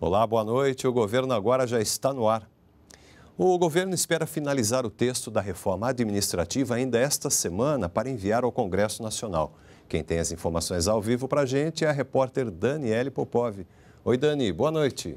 Olá, boa noite. O governo agora já está no ar. O governo espera finalizar o texto da reforma administrativa ainda esta semana para enviar ao Congresso Nacional. Quem tem as informações ao vivo para a gente é a repórter Daniele Popov. Oi, Dani, boa noite.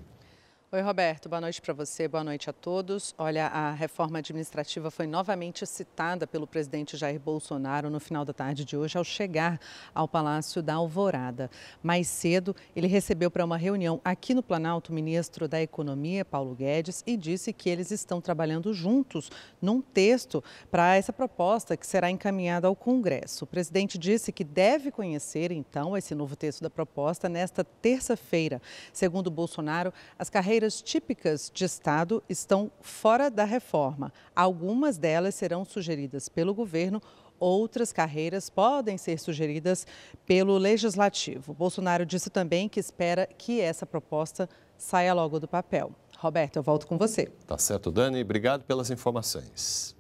Oi, Roberto. Boa noite para você, boa noite a todos. Olha, a reforma administrativa foi novamente citada pelo presidente Jair Bolsonaro no final da tarde de hoje, ao chegar ao Palácio da Alvorada. Mais cedo, ele recebeu para uma reunião aqui no Planalto o ministro da Economia, Paulo Guedes, e disse que eles estão trabalhando juntos num texto para essa proposta que será encaminhada ao Congresso. O presidente disse que deve conhecer, então, esse novo texto da proposta nesta terça-feira. Segundo Bolsonaro, as carreiras regras típicas de Estado estão fora da reforma. Algumas delas serão sugeridas pelo governo outras carreiras podem ser sugeridas pelo legislativo. Bolsonaro disse também que espera que essa proposta saia logo do papel. Roberto, eu volto com você. Tá certo, Dani. Obrigado pelas informações.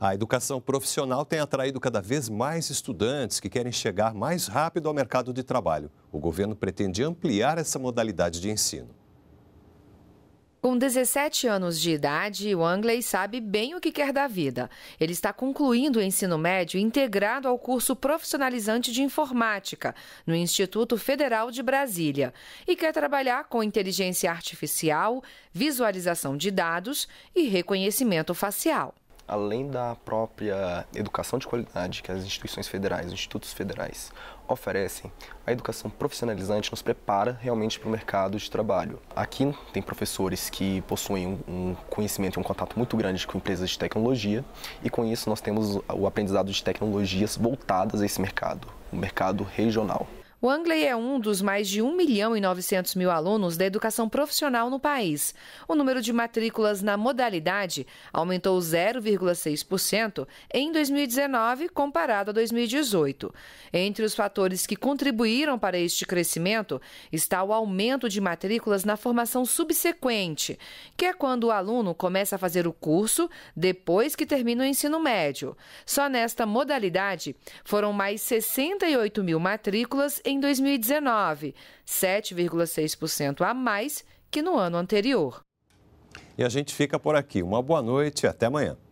A educação profissional tem atraído cada vez mais estudantes que querem chegar mais rápido ao mercado de trabalho. O governo pretende ampliar essa modalidade de ensino. Com 17 anos de idade, Wangley sabe bem o que quer da vida. Ele está concluindo o ensino médio integrado ao curso profissionalizante de informática no Instituto Federal de Brasília e quer trabalhar com inteligência artificial, visualização de dados e reconhecimento facial além da própria educação de qualidade que as instituições federais, os institutos federais oferecem, a educação profissionalizante nos prepara realmente para o mercado de trabalho. Aqui tem professores que possuem um conhecimento e um contato muito grande com empresas de tecnologia e com isso nós temos o aprendizado de tecnologias voltadas a esse mercado, o mercado regional. O Angley é um dos mais de 1 milhão e 900 mil alunos da educação profissional no país. O número de matrículas na modalidade aumentou 0,6% em 2019 comparado a 2018. Entre os fatores que contribuíram para este crescimento está o aumento de matrículas na formação subsequente, que é quando o aluno começa a fazer o curso depois que termina o ensino médio. Só nesta modalidade foram mais 68 mil matrículas em em 2019, 7,6% a mais que no ano anterior. E a gente fica por aqui. Uma boa noite e até amanhã.